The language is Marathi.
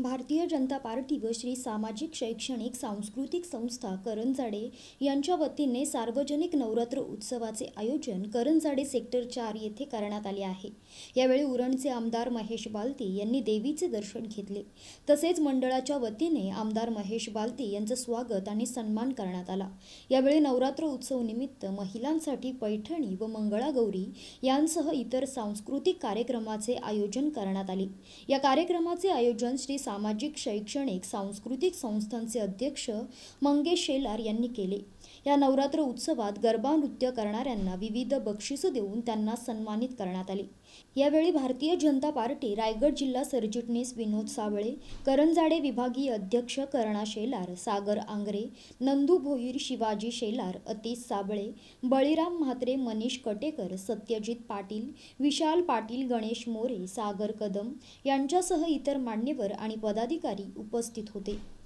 भारतीय जनता पार्टी व श्री सामाजिक शैक्षणिक सांस्कृतिक संस्था करंजाडे यांच्या वतीने सार्वजनिक नवरात्र उत्सवाचे आयोजन करंजाडे सेक्टर चार येथे करण्यात आले आहे यावेळी उरणचे आमदार महेश बालती यांनी देवीचे दर्शन घेतले तसेच मंडळाच्या वतीने आमदार महेश बालती यांचं स्वागत आणि सन्मान करण्यात आला यावेळी नवरात्र उत्सव निमित्त महिलांसाठी पैठणी व मंगळागौरी यांसह इतर सांस्कृतिक कार्यक्रमाचे आयोजन करण्यात आले या कार्यक्रमाचे आयोजन श्री सामाजिक शैक्षणिक सांस्कृतिक संस्थांचे अध्यक्ष मंगेश शेलार यांनी केले या नवरात्र उत्सवात गरबा नृत्य करणाऱ्यांना विविध बक्षिसं देऊन त्यांना सन्मानित करण्यात आले यावेळी भारतीय जनता पार्टी रायगड जिल्हा सरचिटणीस विनोद साबळे करंजाडे विभागीय अध्यक्ष कर्णा शेलार सागर आंग्रे नंदू भोईर शिवाजी शेलार अतीश साबळे बळीराम म्हात्रे मनीष कटेकर सत्यजित पाटील विशाल पाटील गणेश मोरे सागर कदम यांच्यासह इतर मान्यवर आणि पदाधिकारी उपस्थित होते